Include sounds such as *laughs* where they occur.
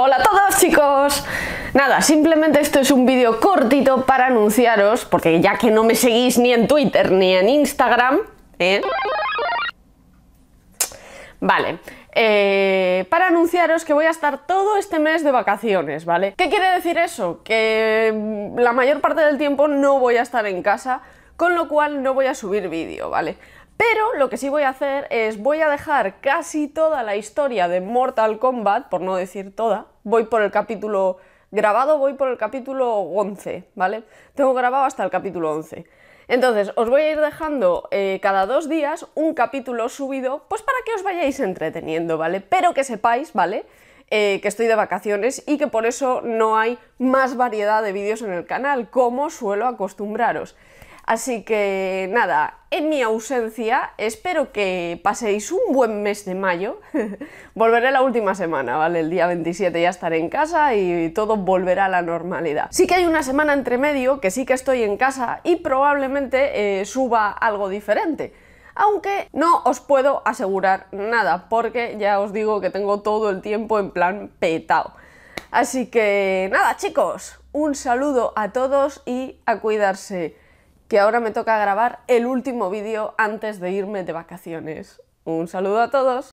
Hola a todos chicos Nada, simplemente esto es un vídeo cortito para anunciaros Porque ya que no me seguís ni en Twitter ni en Instagram ¿eh? Vale, eh, para anunciaros que voy a estar todo este mes de vacaciones, ¿vale? ¿Qué quiere decir eso? Que mm, la mayor parte del tiempo no voy a estar en casa con lo cual no voy a subir vídeo, ¿vale? Pero lo que sí voy a hacer es voy a dejar casi toda la historia de Mortal Kombat, por no decir toda, voy por el capítulo grabado, voy por el capítulo 11, ¿vale? Tengo grabado hasta el capítulo 11. Entonces, os voy a ir dejando eh, cada dos días un capítulo subido, pues para que os vayáis entreteniendo, ¿vale? Pero que sepáis, ¿vale? Eh, que estoy de vacaciones y que por eso no hay más variedad de vídeos en el canal, como suelo acostumbraros. Así que nada, en mi ausencia espero que paséis un buen mes de mayo. *laughs* Volveré la última semana, ¿vale? El día 27 ya estaré en casa y todo volverá a la normalidad. Sí que hay una semana entre medio que sí que estoy en casa y probablemente eh, suba algo diferente aunque no os puedo asegurar nada, porque ya os digo que tengo todo el tiempo en plan petao. Así que nada, chicos, un saludo a todos y a cuidarse que ahora me toca grabar el último vídeo antes de irme de vacaciones. Un saludo a todos.